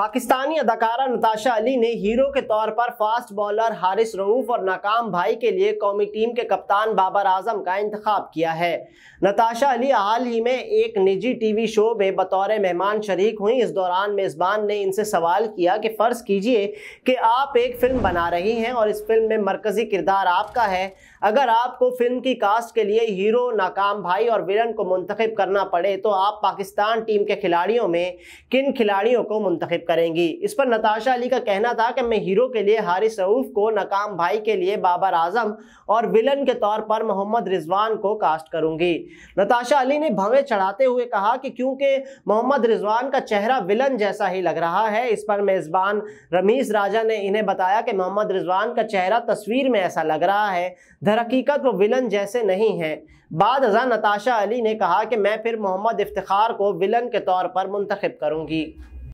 पाकिस्तानी अदाकारा नताशा अली ने हीरो के तौर पर फास्ट बॉलर हारिस रऊफ और नाकाम भाई के लिए कौमी टीम के कप्तान बाबर आजम का इंतखब किया है नताशा अली हाल ही में एक निजी टीवी शो में बतौर मेहमान शरीक हुई इस दौरान मेज़बान ने इनसे सवाल किया कि फ़र्ज़ कीजिए कि आप एक फ़िल्म बना रही हैं और इस फिल्म में मरकज़ी किरदार आपका है अगर आपको फ़िल्म की कास्ट के लिए हीरो नाकाम भाई और विलन को मंतखब करना पड़े तो आप पाकिस्तान टीम के खिलाड़ियों में किन खिलाड़ियों को मंतखब करेंगी इस पर नताशा अली का कहना था कि मैं हीरो के लिए हारिस रऊफ को नकाम भाई के लिए बाबर आजम और विलन के तौर पर मोहम्मद रिजवान को कास्ट करूंगी नताशा अली ने भवें चढ़ाते हुए कहा कि क्योंकि मोहम्मद रिजवान का चेहरा विलन जैसा ही लग रहा है इस पर मेज़बान रमीज राजा ने इन्हें बताया कि मोहम्मद रिजवान का चेहरा तस्वीर में ऐसा लग रहा है दरहकीकत वो विलन जैसे नहीं है बाद अजा नताशा अली ने कहा कि मैं फिर मोहम्मद इफ्तार को विलन के तौर पर मुंतखब करूँगी